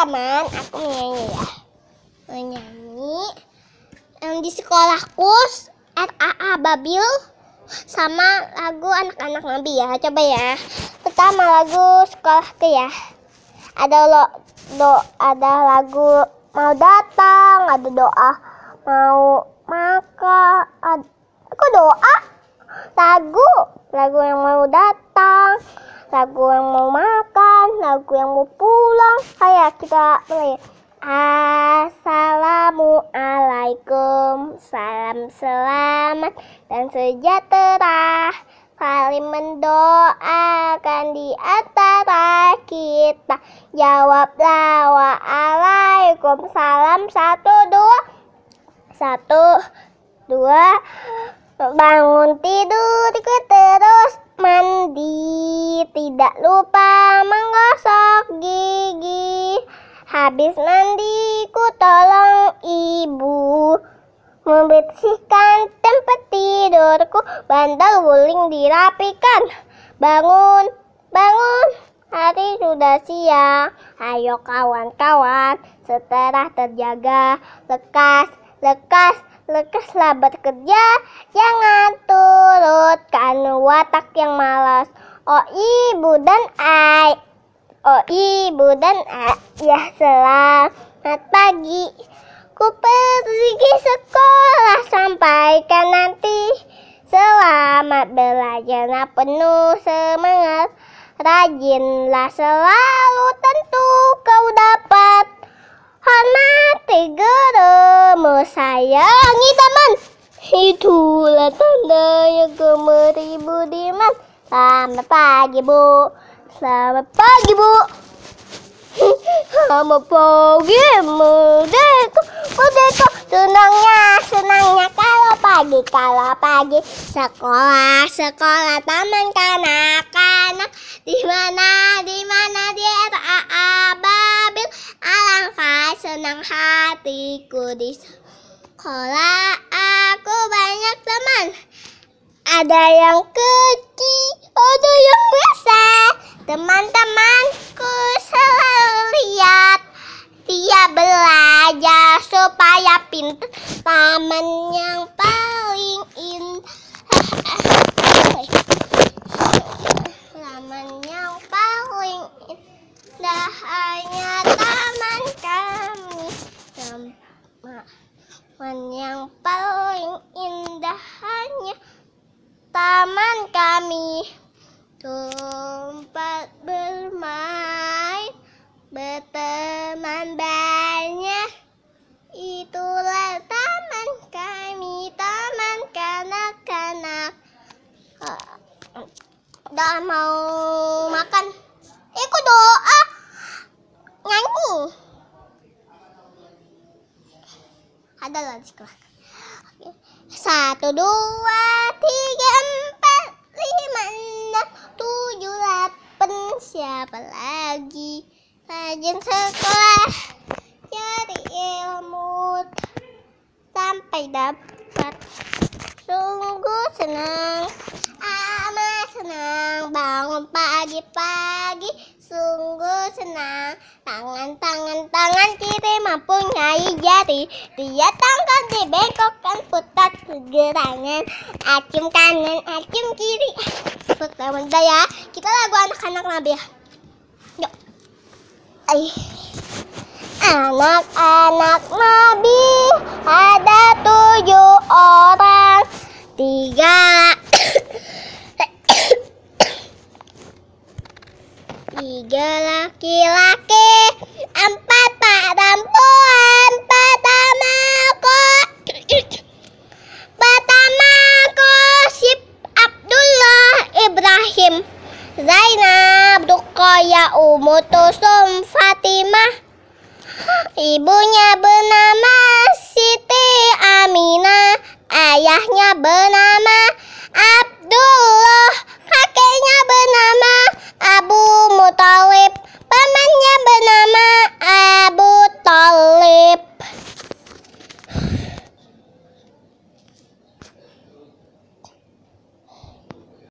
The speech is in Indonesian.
teman-teman aku menyanyi ya menyanyi yang di sekolahku RAA Babil sama lagu anak-anak Nabi ya coba ya pertama lagu sekolahku ya ada lo do ada lagu mau datang ada doa mau maka ada, aku doa lagu lagu yang mau datang lagu yang mau makan lagu yang mau pulang. Ayo kita mulai. Assalamualaikum, salam selamat dan sejahtera. Saling mendoakan di antara kita. Jawablah waalaikum salam satu dua satu dua bangun tidur ikut terus mandi tidak lupa menggosok gigi. Habis mandi ku tolong ibu membersihkan tempat tidurku, bantal guling dirapikan. Bangun, bangun, hari sudah siang. Ayo kawan-kawan, setelah terjaga, lekas, lekas, lekaslah bekerja. Jangan turutkan watak yang malas. O oh, ibu dan ai. O oh, ibu dan ai. Ya selamat pagi. Ku pergi sekolah sampaikan nanti. Selamat belajar penuh semangat. Rajinlah selalu tentu kau dapat. Hormati gurumu sayangi teman. Itulah tanda yang gemeri diman. Selamat pagi, Bu. Selamat pagi, Bu. Selamat pagi, Merdeka. Merdeka. senangnya, senangnya kalau pagi, kalau pagi. Sekolah, sekolah, taman kanak-kanak. Di mana, di mana, di RAA Babil. Alangkah senang hatiku di sekolah. Aku banyak teman ada yang kecil, ada yang besar. Teman-temanku selalu lihat dia belajar supaya pintar. Taman yang paling indah. Taman yang paling indah hanya taman kami. Taman yang paling indah hanya taman kami tempat bermain berteman banyak itulah taman kami taman kanak-kanak udah ah, mau makan ikut eh, doa nyanyi ada lagi satu dua tiga siapa lagi rajin sekolah cari ilmu sampai dapat sungguh senang amat senang bangun pagi-pagi sungguh senang Tangan-tangan-tangan kiri mampu nyai jari Dia tangkap di bengkokkan putar gerangan Acum kanan, acum kiri Putar bentar ya Kita lagu anak-anak nabi ya Yuk Anak-anak nabi ada tujuh orang Tiga tiga laki-laki empat perempuan pertama aku pertama aku Sip Abdullah Ibrahim Zainab Dukoya, Umutusum Fatimah ibunya bernama Siti Aminah ayahnya bernama Abdullah kakeknya bernama Abu Mutawib, Pamannya bernama